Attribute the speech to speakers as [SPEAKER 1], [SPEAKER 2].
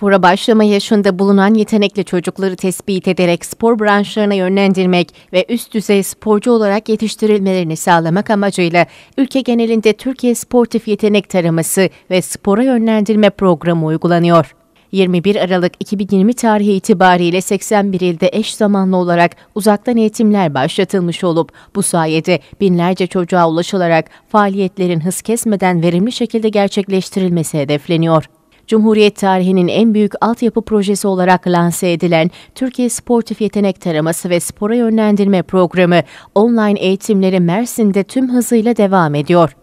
[SPEAKER 1] spora başlama yaşında bulunan yetenekli çocukları tespit ederek spor branşlarına yönlendirmek ve üst düzey sporcu olarak yetiştirilmelerini sağlamak amacıyla ülke genelinde Türkiye Sportif Yetenek Taraması ve Spora Yönlendirme Programı uygulanıyor. 21 Aralık 2020 tarihi itibariyle 81 ilde eş zamanlı olarak uzaktan eğitimler başlatılmış olup bu sayede binlerce çocuğa ulaşılarak faaliyetlerin hız kesmeden verimli şekilde gerçekleştirilmesi hedefleniyor. Cumhuriyet tarihinin en büyük altyapı projesi olarak lanse edilen Türkiye Sportif Yetenek Taraması ve Spora Yönlendirme Programı online eğitimleri Mersin'de tüm hızıyla devam ediyor.